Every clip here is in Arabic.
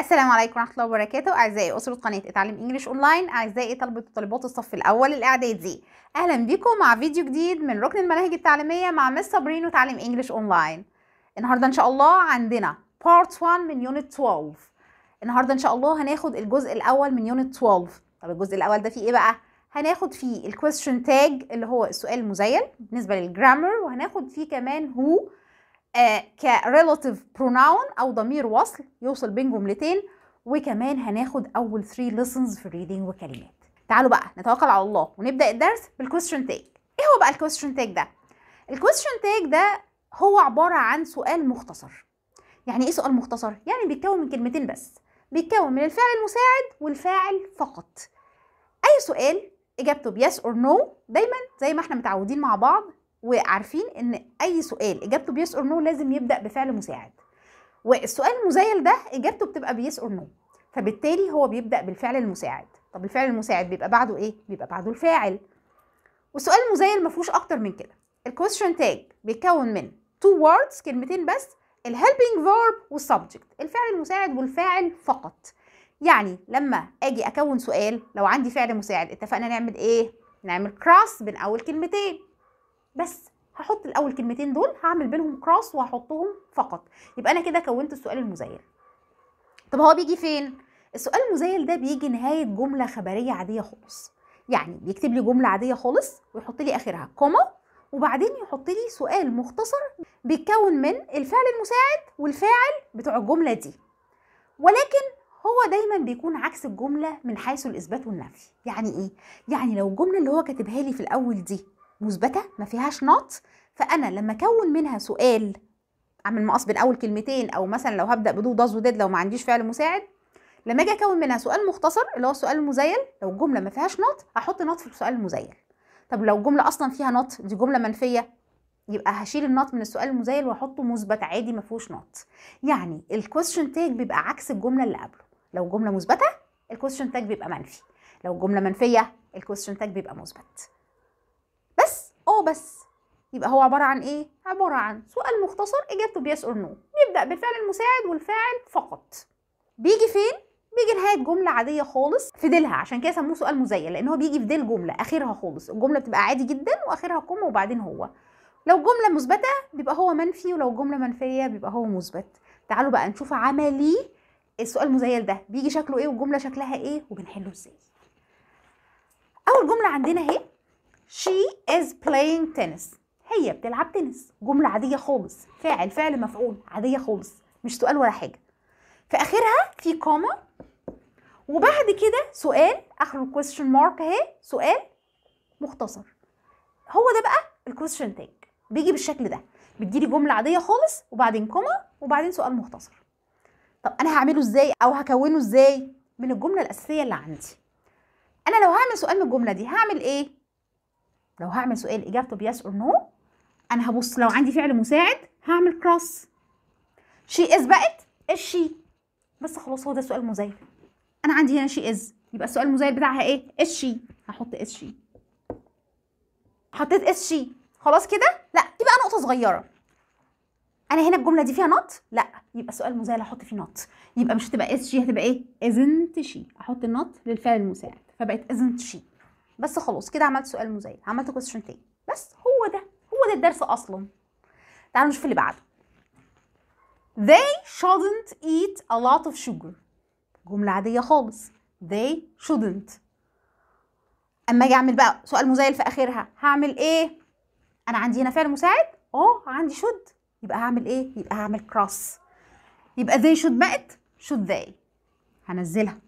السلام عليكم ورحمه الله وبركاته اعزائي اسره قناه اتعلم انجليش اونلاين اعزائي طلبه وطالبات الصف الاول الاعدادي اهلا بيكم مع فيديو جديد من ركن المناهج التعليميه مع مس صابرين وتعليم انجليش اونلاين النهارده ان شاء الله عندنا بارت 1 من يونت 12 النهارده ان شاء الله هناخد الجزء الاول من يونت 12 طب الجزء الاول ده فيه ايه بقى هناخد فيه الكويستشن تاج اللي هو السؤال المزين بالنسبه للجرامر وهناخد فيه كمان هو آه كريلاتيف بروناون او ضمير وصل يوصل بين جملتين وكمان هناخد اول 3 lessons في reading وكلمات تعالوا بقى نتوكل على الله ونبدا الدرس بالكويستشن تاج ايه هو بقى الكويستشن تاج ده الكويستشن تاج ده هو عباره عن سؤال مختصر يعني ايه سؤال مختصر يعني بيتكون من كلمتين بس بيتكون من الفعل المساعد والفاعل فقط اي سؤال اجابته بيس اور نو دايما زي ما احنا متعودين مع بعض وعارفين ان اي سؤال اجابته بيس اور نو لازم يبدا بفعل مساعد والسؤال المزايل ده اجابته بتبقى بيس اور نو فبالتالي هو بيبدا بالفعل المساعد طب الفعل المساعد بيبقى بعده ايه بيبقى بعده الفاعل والسؤال المزايل ما فيهوش اكتر من كده الكويستشن تاج بيتكون من تو words كلمتين بس الهيلبينج فيرب والسبجكت الفعل المساعد والفاعل فقط يعني لما اجي اكون سؤال لو عندي فعل مساعد اتفقنا نعمل ايه نعمل كراس بين اول كلمتين بس هحط الاول كلمتين دول هعمل بينهم كراس وهحطهم فقط يبقى انا كده كونت السؤال المزيل طب هو بيجي فين السؤال المزيل ده بيجي نهايه جمله خبريه عاديه خالص يعني بيكتب لي جمله عاديه خالص ويحط لي اخرها كوما وبعدين يحط لي سؤال مختصر بيتكون من الفعل المساعد والفاعل بتوع الجمله دي ولكن هو دايما بيكون عكس الجمله من حيث الاثبات والنفي يعني ايه يعني لو الجمله اللي هو كاتبها لي في الاول دي مثبته ما فيهاش نط فانا لما اكون منها سؤال اعمل مقص بين اول كلمتين او مثلا لو هبدا بدو داز وديد لو ما عنديش فعل مساعد لما اجي اكون منها سؤال مختصر اللي هو السؤال المزيل لو الجمله ما فيهاش نط هحط نط في السؤال المزيل طب لو الجمله اصلا فيها نط دي جمله منفيه يبقى هشيل النوت من السؤال المزيل واحطه مثبت عادي ما فيهوش نوت يعني الكويشن تاج بيبقى عكس الجمله اللي قبله لو جمله مثبته الكويشن تاج بيبقى منفي لو جمله منفيه الكويشن تاج بيبقى مثبت اه بس يبقى هو عبارة عن ايه؟ عبارة عن سؤال مختصر اجابته بيس اور نو نبدأ بالفعل المساعد والفاعل فقط بيجي فين؟ بيجي نهاية جملة عادية خالص في ديلها عشان كده سموه سؤال مزيل لان هو بيجي في ديل جملة اخرها خالص الجملة بتبقى عادي جدا واخرها كوم وبعدين هو لو جملة مثبتة بيبقى هو منفي ولو جملة منفية بيبقى هو مثبت تعالوا بقى نشوف عملي السؤال المزيل ده بيجي شكله ايه والجملة شكلها ايه وبنحله ازاي اول جملة عندنا اهي is playing tennis هي بتلعب تنس جملة عادية خالص فاعل فعل مفعول عادية خالص مش سؤال ولا حاجة في آخرها في كومة وبعد كده سؤال آخر question mark أهي سؤال مختصر هو ده بقى الكويشن تاج بيجي بالشكل ده بتجيلي جملة عادية خالص وبعدين كومة وبعدين سؤال مختصر طب أنا هعمله إزاي أو هكونه إزاي من الجملة الأساسية اللي عندي أنا لو هعمل سؤال من الجملة دي هعمل إيه لو هعمل سؤال اجابته بيس اور نو انا هبص لو عندي فعل مساعد هعمل كروس شي از بقت الشي بس خلاص هو ده سؤال مزايد انا عندي هنا شي از يبقى السؤال المزايد بتاعها ايه الشي هحط اس شي حطيت اس شي خلاص كده لا دي بقى نقطه صغيره انا هنا الجمله دي فيها نوت لا يبقى سؤال مزايد احط فيه نوت يبقى مش هتبقى اس شي هتبقى ايه ازنت شي احط النوت للفعل المساعد فبقت ازنت شي بس خلاص كده عملت سؤال مزيل عملت كويستشن تاني بس هو ده هو ده الدرس اصلا تعالوا نشوف اللي بعده they shouldn't eat a lot of sugar جملة عادية خالص they shouldn't اما اجي اعمل بقى سؤال مزيل في اخرها هعمل ايه انا عندي هنا فعل مساعد اه عندي should يبقى هعمل ايه يبقى هعمل cross يبقى they should بقت should they هنزلها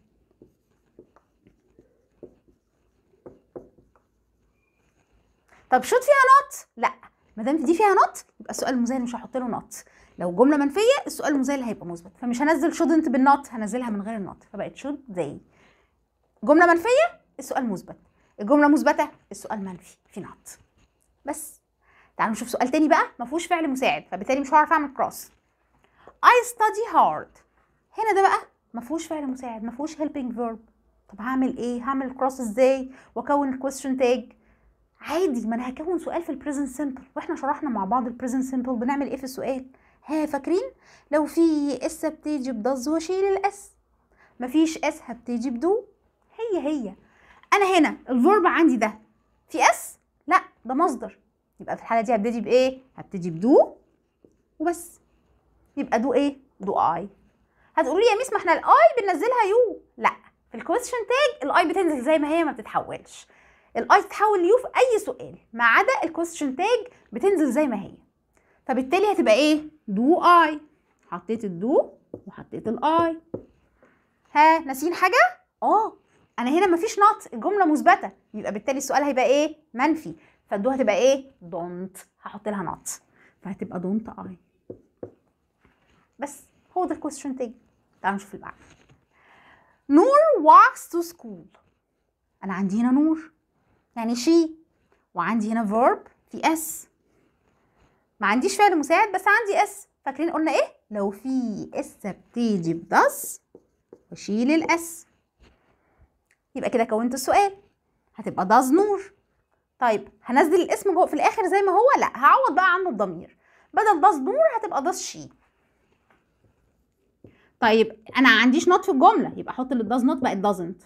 طب شوت فيها نوت لا ما دام دي فيها نوت يبقى السؤال المذيل مش هحط له نوت لو جمله منفيه السؤال المذيل هيبقى مثبت فمش هنزل شودنت بالنوت هنزلها من غير النوت فبقت شود زي جمله منفيه السؤال مثبت الجمله مثبته السؤال منفي في نوت بس تعالوا نشوف سؤال تاني بقى ما فيهوش فعل مساعد فبالتالي مش هعرف اعمل كروس اي ستادي هارد هنا ده بقى ما فيهوش فعل مساعد ما فيهوش هيلبنج فيرب طب هعمل ايه هعمل كروس ازاي واكون question تاج عادي ما انا هكون سؤال في البريزنت سمبل واحنا شرحنا مع بعض البريزنت سمبل بنعمل ايه في السؤال ها فاكرين لو في اس بتيجي بدز واشيل الاس مفيش اس هبتدي بدو هي هي انا هنا الفورب عندي ده في اس لا ده مصدر يبقى في الحاله دي هبتدي بايه هبتدي بدو وبس يبقى دو ايه دو اي هتقولوا لي يا ميس ما احنا الاي بننزلها يو لا في الكويشن تاج الاي بتنزل زي ما هي ما بتتحولش الاي تتحول ليو في اي سؤال ما عدا الكوستشن تاج بتنزل زي ما هي فبالتالي هتبقى ايه دو اي حطيت الدو وحطيت الاي ها ناسيين حاجه اه انا هنا مفيش نط الجمله مثبته يبقى بالتالي السؤال هيبقى ايه منفي فالدو هتبقى ايه دونت هحط لها نط فهتبقى دونت اي بس هو ده الكويستشن تاج تعالوا نشوف اللي بعده نور walks to school انا عندي هنا نور يعني شي وعندي هنا verb في اس ما عنديش فعل مساعد بس عندي اس فاكرين قلنا ايه لو في اس بتيجي بدس وشيل الاس يبقى كده كونت السؤال هتبقى داز نور طيب هنزل الاسم جوه في الاخر زي ما هو لا هعوض بقى عنه الضمير بدل داز نور هتبقى داز شي طيب انا عنديش نوت في الجمله يبقى احط اللي داز نوت بقت دازنت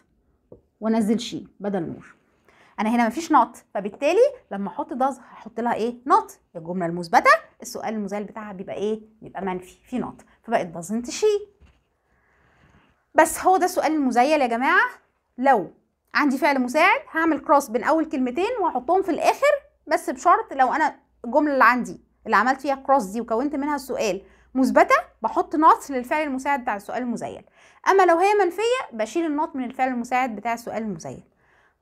وانزل شي بدل نور انا هنا مفيش نوت فبالتالي لما احط داز هحط لها ايه نقط الجمله المثبته السؤال المزال بتاعها بيبقى ايه بيبقى منفي في نوت فبقت دازنت شي بس هو ده السؤال المزيل يا جماعه لو عندي فعل مساعد هعمل كروس بين اول كلمتين واحطهم في الاخر بس بشرط لو انا الجمله اللي عندي اللي عملت فيها كروس دي وكونت منها السؤال مثبته بحط نوت للفعل المساعد بتاع السؤال المزيل اما لو هي منفيه بشيل النوت من الفعل المساعد بتاع السؤال المزيل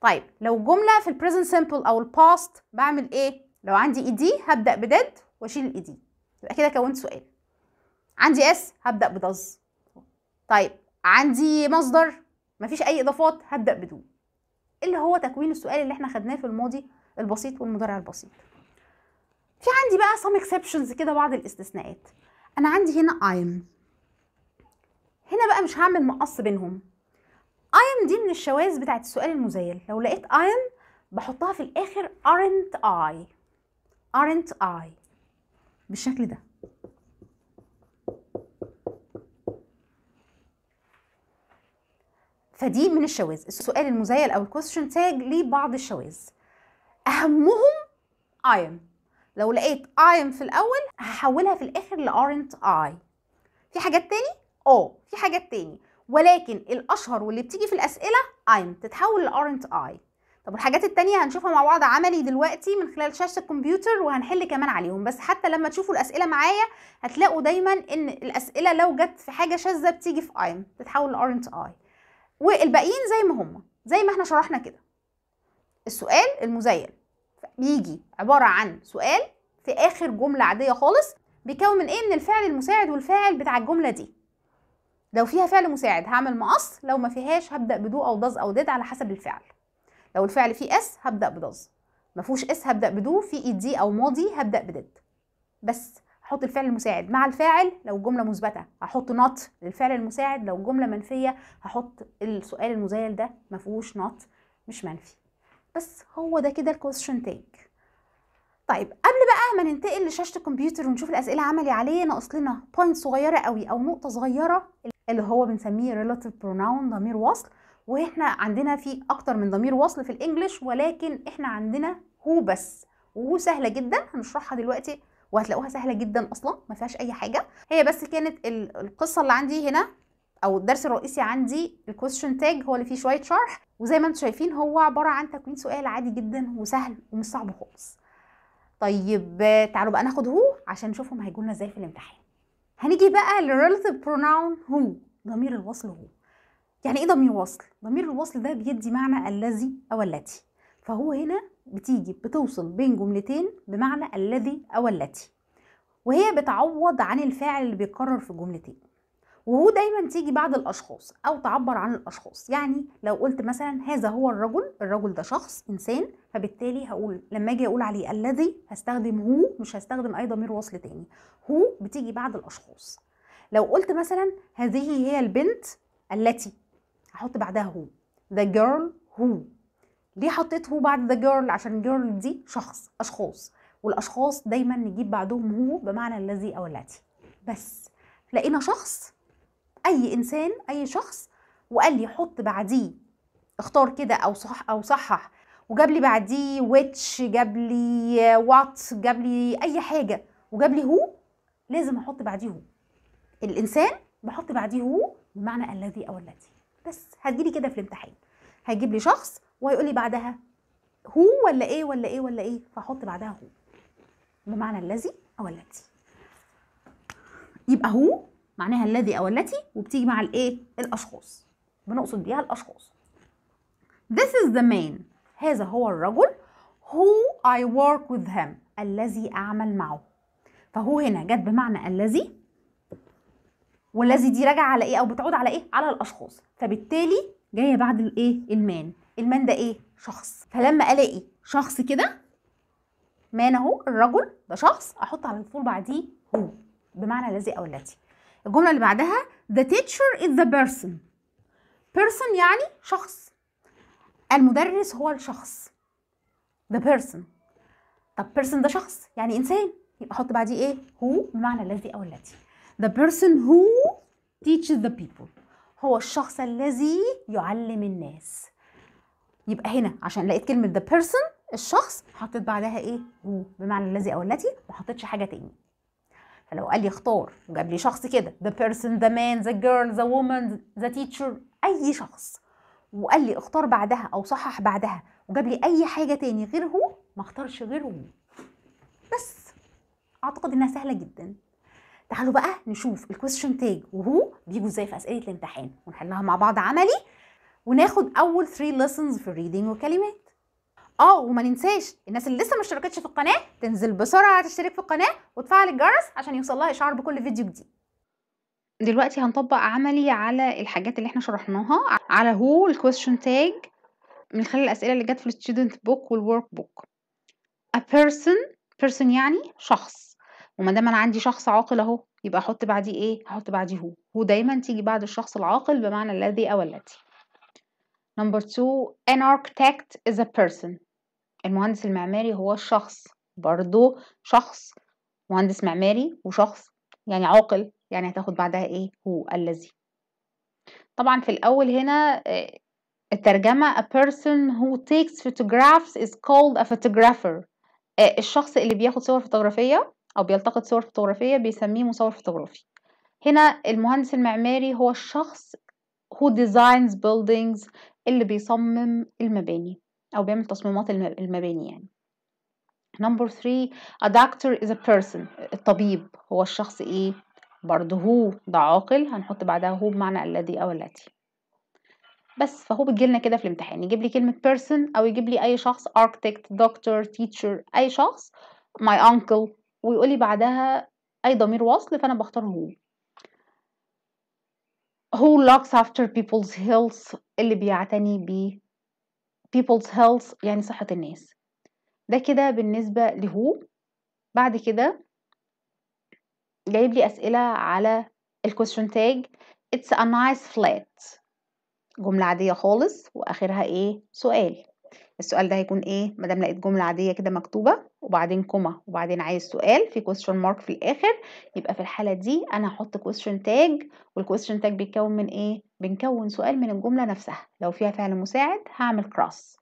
طيب لو جملة في present simple أو past بعمل إيه؟ لو عندي ed هبدأ بدد وأشيل الإيدي يبقى كده كونت سؤال عندي اس هبدأ بدز طيب عندي مصدر مفيش أي إضافات هبدأ بدون إيه اللي هو تكوين السؤال اللي احنا خدناه في الماضي البسيط والمضارع البسيط في عندي بقى some exceptions كده بعض الاستثناءات انا عندي هنا I'm هنا بقى مش هعمل مقص بينهم ايم دي من الشواذ بتاعت السؤال المزيل لو لقيت ايم بحطها في الاخر aren't I aren't I بالشكل ده فدي من الشواذ السؤال المزيل او الكويشن تاج ليه بعض الشواذ اهمهم I am لو لقيت I am في الاول هحولها في الاخر ل aren't I في حاجات تاني اه في حاجات تاني ولكن الاشهر واللي بتيجي في الاسئله I'm تتحول ل aren't I طب والحاجات التانية هنشوفها مع بعض عملي دلوقتي من خلال شاشة الكمبيوتر وهنحل كمان عليهم بس حتى لما تشوفوا الأسئلة معايا هتلاقوا دايما إن الأسئلة لو جت في حاجة شاذة بتيجي في I'm تتحول ل aren't I والباقيين زي ما هم زي ما احنا شرحنا كده السؤال المزين بيجي عبارة عن سؤال في آخر جملة عادية خالص بيكون من إيه من الفعل المساعد والفاعل بتاع الجملة دي لو فيها فعل مساعد هعمل مقص لو ما فيهاش هبدا بدو او ضز او ديد على حسب الفعل لو الفعل فيه اس هبدا بضز ما فيهوش اس هبدا بدو في اي e دي او ماضي هبدا بديد بس هحط الفعل المساعد مع الفاعل لو الجمله مثبته هحط نوت للفعل المساعد لو الجمله منفيه هحط السؤال المزايل ده ما فيهوش نوت مش منفي بس هو ده كده الكويشن تاج طيب قبل بقى ما ننتقل لشاشه الكمبيوتر ونشوف الاسئله عملي عليه ناقص لنا بوينت صغيره قوي او نقطه صغيره اللي هو بنسميه relative pronoun ضمير وصل واحنا عندنا في اكتر من ضمير وصل في الانجليش ولكن احنا عندنا هو بس وهو سهله جدا هنشرحها دلوقتي وهتلاقوها سهله جدا اصلا ما فيهاش اي حاجه هي بس كانت القصه اللي عندي هنا او الدرس الرئيسي عندي الكويشن تاج هو اللي فيه شويه شرح وزي ما انتم شايفين هو عباره عن تكوين سؤال عادي جدا وسهل ومش صعب خالص طيب تعالوا بقى ناخد هو عشان نشوفهم هيجوا لنا ازاي في الامتحان هنيجي بقى للريلاتيف بروناون هو ضمير الوصل هو يعني ايه ضمير وصل ضمير الوصل ده بيدي معنى الذي او التي فهو هنا بتيجي بتوصل بين جملتين بمعنى الذي او التي وهي بتعوض عن الفاعل اللي بيتكرر في الجملتين وهو دايما تيجي بعد الاشخاص او تعبر عن الاشخاص يعني لو قلت مثلا هذا هو الرجل الرجل ده شخص انسان فبالتالي هقول لما اجي اقول عليه الذي هستخدم هو مش هستخدم اي ضمير وصل تاني هو بتيجي بعد الاشخاص لو قلت مثلا هذه هي البنت التي هحط بعدها هو the girl who ليه حطيت هو بعد the girl عشان girl دي شخص اشخاص والاشخاص دايما نجيب بعدهم هو بمعنى الذي او التي بس لقينا شخص اي انسان اي شخص وقال لي حط بعديه اختار كده او صح او صحح وجاب لي بعديه ويتش جاب لي وات جاب لي اي حاجه وجاب لي هو لازم احط بعديه هو الانسان بحط بعديه هو بمعنى الذي او التي بس هتجيلي كده في الامتحان هيجيب لي شخص وهيقول لي بعدها هو ولا ايه ولا ايه ولا ايه فاحط بعدها هو بمعنى الذي او التي يبقى هو معناها الذي او التي وبتيجي مع الايه الاشخاص بنقصد بيها الاشخاص This is the man هذا هو الرجل who I work with him الذي أعمل معه فهو هنا جت بمعنى الذي والذي دي راجع على ايه او بتعود على ايه على الاشخاص فبالتالي جايه بعد الايه المان المان ده ايه شخص فلما الاقي شخص كده مان اهو الرجل ده شخص احط على الفول بعديه هو بمعنى الذي او التي الجملة اللي بعدها the teacher is the person person يعني شخص المدرس هو الشخص the person طب person ده شخص يعني إنسان يبقى حط بعديه إيه هو بمعنى الذي أو التي the person who teaches the people هو الشخص الذي يعلم الناس يبقى هنا عشان لقيت كلمة the person الشخص حطيت بعدها إيه هو بمعنى الذي أو التي ما حطيتش حاجة تاني لو قال لي اختار وجاب لي شخص كده the person the man the girl the woman the teacher اي شخص وقال لي اختار بعدها او صحح بعدها وجاب لي اي حاجه تاني غير هو ما اختارش غيره بس اعتقد انها سهله جدا تعالوا بقى نشوف الكويشن تاج وهو بيجوا ازاي في اسئله الامتحان ونحلها مع بعض عملي وناخد اول 3 lessons في الريدنج وكلمات اه وما ننساش الناس اللي لسه ما اشتركتش في القناه تنزل بسرعه تشترك في القناه وتفعل الجرس عشان يوصلها اشعار بكل فيديو جديد دلوقتي هنطبق عملي على الحاجات اللي احنا شرحناها على هو الكويشن تاج من خلال الاسئله اللي جت في الستودنت بوك والورك بوك a person person يعني شخص وما دام انا عندي شخص عاقل اهو يبقى احط بعديه ايه هحط بعديه هو هو دايما تيجي بعد الشخص العاقل بمعنى الذي او التي number 2 an architect is a person المهندس المعماري هو الشخص برضو شخص مهندس معماري وشخص يعني عاقل يعني هتاخد بعدها ايه هو الذي طبعا في الاول هنا آه، الترجمة a person who takes photographs is called a photographer آه، الشخص اللي بياخد صور فوتوغرافية أو بيلتقط صور فوتوغرافية بيسميه مصور فوتوغرافي هنا المهندس المعماري هو الشخص who designs buildings اللي بيصمم المباني أو بيعمل تصميمات المباني يعني نمبر 3 a doctor is a person الطبيب هو الشخص ايه برضه هو ده عاقل هنحط بعدها هو بمعنى الذي او التي بس فهو بتجيلنا كده في الامتحان يجيب لي كلمة person أو يجيب لي أي شخص architect, doctor, teacher أي شخص my uncle ويقول لي بعدها أي ضمير وصل فأنا بختار هو who looks after people's health اللي بيعتني بيه people's health يعني صحة الناس ده كده بالنسبة لهو بعد كده جايب لي أسئلة على الكوستشن تاج it's a nice flat جملة عادية خالص وآخرها إيه سؤال السؤال ده هيكون ايه مادام لقيت جمله عاديه كده مكتوبه وبعدين كومه وبعدين عايز سؤال في كويستشن مارك في الاخر يبقى في الحاله دي انا هحط كويستشن تاج والكويستشن تاج بيتكون من ايه بنكون سؤال من الجمله نفسها لو فيها فعل مساعد هعمل كراس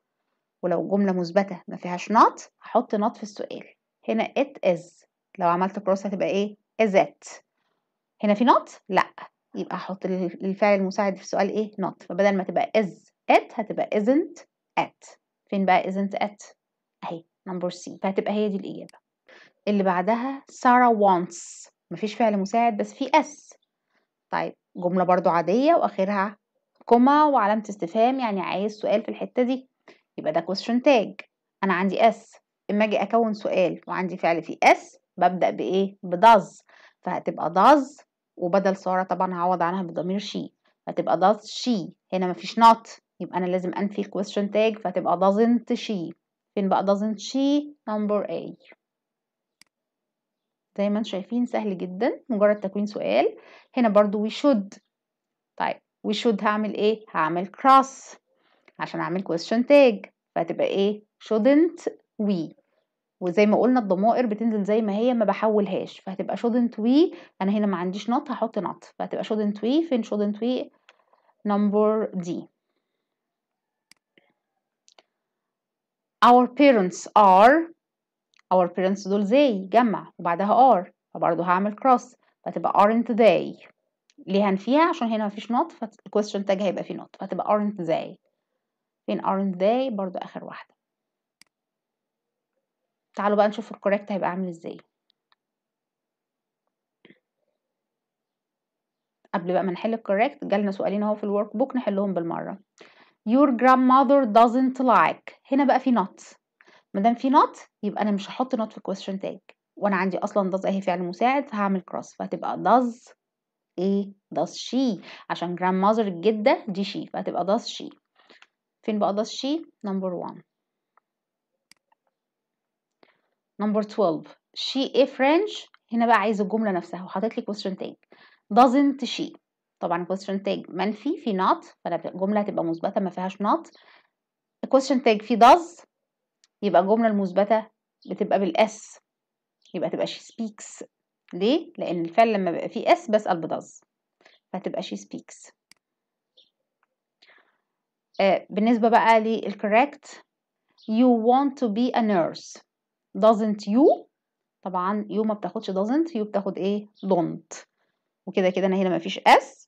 ولو جمله مثبته ما فيهاش نوت هحط نوت في السؤال هنا it is لو عملت كراس هتبقى ايه is it هنا في نوت لا يبقى هحط الفعل المساعد في السؤال ايه نوت فبدل ما تبقى is it هتبقى isn't at فين بقى isn't at اهي نمبر سي فهتبقى هي دي الإجابة اللي بعدها Sarah wants مفيش فعل مساعد بس في اس طيب جملة برضو عادية وآخرها كوما وعلامة استفهام يعني عايز سؤال في الحتة دي يبقى ده question tag أنا عندي اس اما اجي اكون سؤال وعندي فعل فيه اس ببدا بايه بداز فهتبقى داز وبدل ساره طبعا هعوض عنها بضمير شي فتبقى داز شي هنا مفيش نوت يبقى أنا لازم أنفي question tag فتبقى doesn't she فين بقى doesn't she number A زي ما انتم شايفين سهل جدا مجرد تكوين سؤال هنا برضو we should طيب we should هعمل ايه هعمل cross عشان اعمل question tag فهتبقى ايه shouldn't we وزي ما قلنا الضمائر بتنزل زي ما هي ما بحولهاش فهتبقى shouldn't we انا هنا ما عنديش not هحط not فهتبقى shouldn't we فين shouldn't we number D our parents are our parents دول زي جمع وبعدها are فبرضه هعمل cross فتبقى aren't they ليه هنفيها عشان هنا مفيش not فالquestion تاج هيبقى فيه not فتبقى aren't they فين aren't they برضه آخر واحدة تعالوا بقى نشوف الكوريكت هيبقى عامل ازاي قبل بقى ما نحل الكوريكت جالنا سؤالين اهو في الورك بوك نحلهم بالمرة your grandmother doesn't like هنا بقى في not مادام في not يبقى انا مش هحط not في question tag وانا عندي اصلا does اهي فعل مساعد فهعمل cross فهتبقى does ايه does she عشان grandmother الجدة دي she فهتبقى does she فين بقى does she number one number 12 she a French هنا بقى عايز الجملة نفسها وحاطط لي question tag doesn't she طبعا question tag منفي في not فالجمله هتبقى مثبته ما فيهاش not question tag في does يبقى الجمله المثبته بتبقى بالاس يبقى تبقى she speaks ليه لان الفعل لما بيبقى فيه اس بسال does فتبقى she speaks آه بالنسبه بقى correct you want to be a nurse doesn't you طبعا you ما بتاخدش doesn't you بتاخد ايه don't وكده كده انا هنا ما فيش اس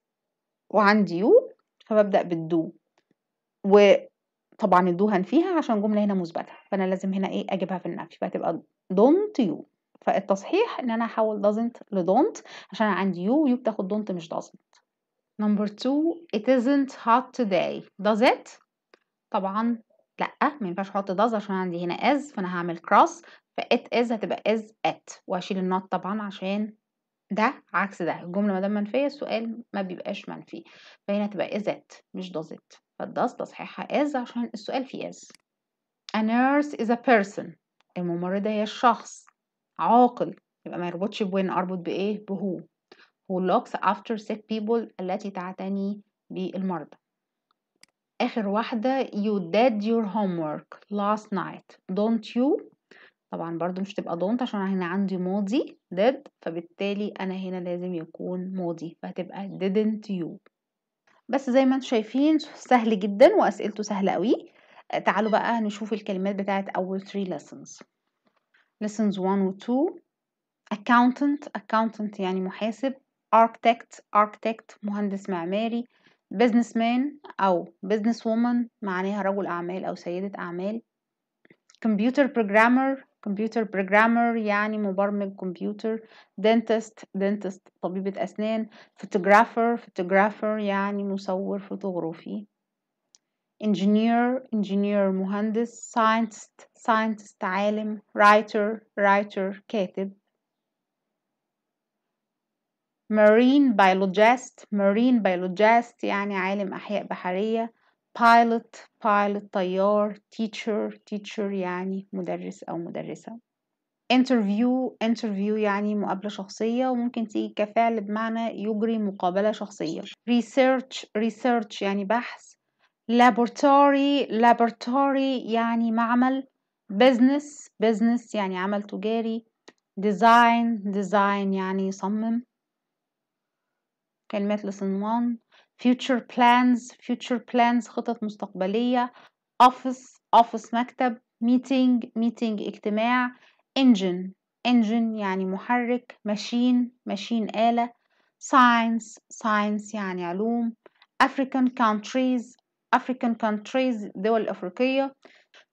وعندي يو فببدأ بالدو وطبعا الدو هنفيها عشان جملة هنا مثبتة فأنا لازم هنا إيه أجيبها في النفي فهتبقى don't you فالتصحيح إن أنا أحول doesn't ل don't عشان أنا عندي يو يو بتاخد don't مش doesn't number two it isn't hot today does it طبعا لأ مينفعش أحط does عشان عندي هنا is فأنا هعمل cross فإت is هتبقى is at واشيل النوت طبعا عشان ده عكس ده الجملة ما دام منفية السؤال ما بيبقاش منفي فهنا تبقى ازت مش دازت فالداز تصحيحها از عشان السؤال فيه از A nurse is a person الممرضة هي الشخص عاقل يبقى ما يربطش بوين اربط بايه بهو who looks after sick people التي تعتني بالمرضى آخر واحدة you did your homework last night don't you طبعا برضو مش هتبقى دونت عشان هنا عندي ماضي did فبالتالي أنا هنا لازم يكون ماضي فهتبقى didn't you بس زي ما انتم شايفين سهل جدا وأسئلته سهلة قوي آه، تعالوا بقى نشوف الكلمات بتاعه أول 3 lessons lessons 1 و 2 accountant accountant يعني محاسب architect architect مهندس معماري business مان أو business وومن معناها رجل أعمال أو سيدة أعمال computer programmer كمبيوتر بروجرامر يعني مبرمج كمبيوتر دنتست دنتست طبيبة أسنان فوتوغرافر فوتوغرافر يعني مصور فوتوغرافي انجينير انجينير مهندس ساينتست ساينتست عالم رايتر رايتر كاتب marine biologist marine biologist يعني عالم أحياء بحرية pilot pilot طيار teacher teacher يعني مدرس أو مدرسة interview interview يعني مقابلة شخصية وممكن تيجي كفعل بمعنى يجري مقابلة شخصية research research يعني بحث laboratory laboratory يعني معمل business business يعني عمل تجاري design design يعني يصمم كلمات لصنوان future plans future plans خطط مستقبلية office office مكتب meeting meeting اجتماع engine engine يعني محرك machine machine آلة science science يعني علوم African countries African countries دول أفريقية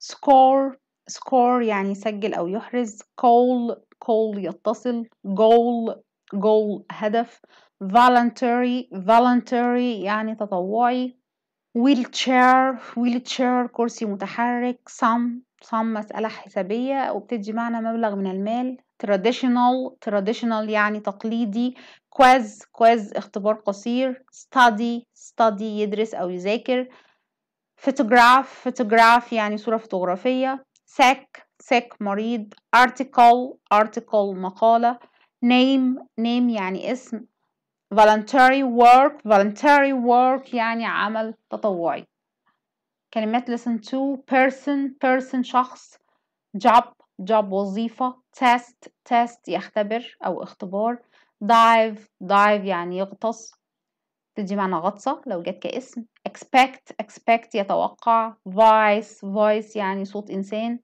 score score يعني يسجل أو يحرز call call يتصل goal goal هدف voluntary voluntary يعني تطوعي wheelchair wheelchair كرسي متحرك sum sum مسألة حسابية وبتدي معنى مبلغ من المال traditional traditional يعني تقليدي quiz quiz اختبار قصير study study يدرس أو يذاكر photograph photograph يعني صورة فوتوغرافية sick sick مريض article article مقالة name name يعني اسم voluntary work voluntary work يعني عمل تطوعي كلمات listen to person person شخص job job وظيفة test test يختبر أو اختبار dive dive يعني يغطس تدي معنى غطسة لو جت كاسم expect expect يتوقع voice voice يعني صوت إنسان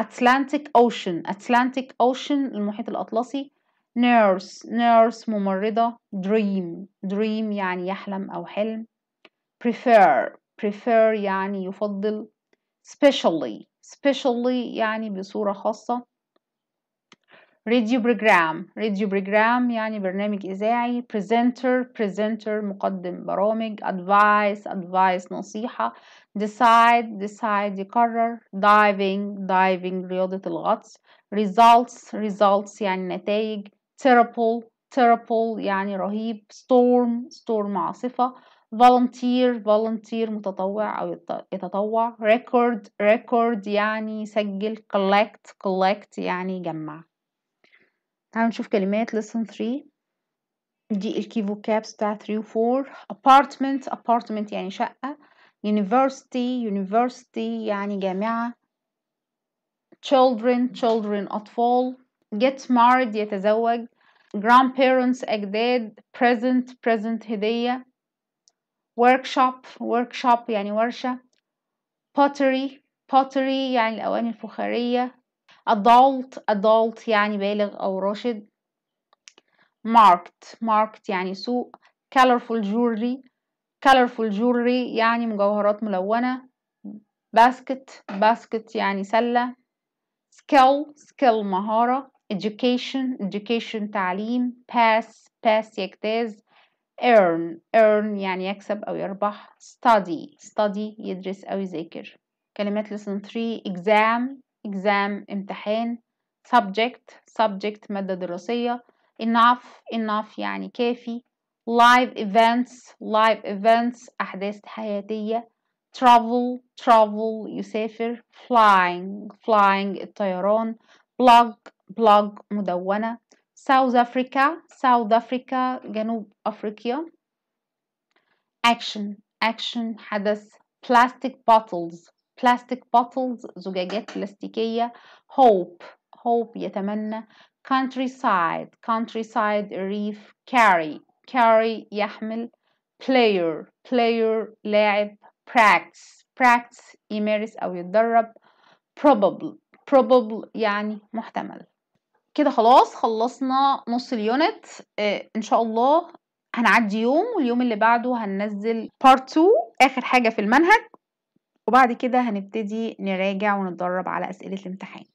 Atlantic Ocean Atlantic Ocean المحيط الأطلسي nurse nurse ممرضة dream dream يعني يحلم أو حلم prefer prefer يعني يفضل specially specially يعني بصورة خاصة radioprogram radioprogram يعني برنامج إذاعي presenter presenter مقدم برامج advice advice نصيحة decide decide يقرر diving diving رياضة الغطس results results يعني نتائج terrible terrible يعني رهيب storm storm عاصفة volunteer volunteer متطوع أو يتطوع record record يعني سجل collect collect يعني جمع تعالوا نشوف كلمات lesson 3 دي الكي vocabs بتاع 3 و 4 apartment apartment يعني شقة university university يعني جامعة children children أطفال get married يتزوج grandparents أجداد present present هدية workshop workshop يعني ورشة pottery pottery يعني الأواني الفخارية adult adult يعني بالغ أو راشد marked marked يعني سوق colorful jewelry colorful jewelry يعني مجوهرات ملونة basket basket يعني سلة skill skill مهارة education education تعليم pass pass يجتاز earn earn يعني يكسب أو يربح study study يدرس أو يذاكر كلمات lesson 3 exam exam امتحان subject subject مادة دراسية enough enough يعني كافي live events live events أحداث حياتية travel travel يسافر flying flying الطيران blog بلوج مدونة ساوث أفريكا ساوث أفريكا جنوب أفريقيا أكشن أكشن حدث بلاستيك بوتلز بلاستيك بوتلز زجاجات بلاستيكية هوب هوب يتمنى كونتري سايد كونتري سايد ريف كاري كاري يحمل بلاير بلاير لاعب براكتس براكتس يمارس أو يتدرب probable probable يعني محتمل كده خلاص خلصنا نص اليونت آه ان شاء الله هنعدي يوم واليوم اللي بعده هننزل بارت 2 اخر حاجه في المنهج وبعد كده هنبتدي نراجع ونتدرب على اسئله الامتحان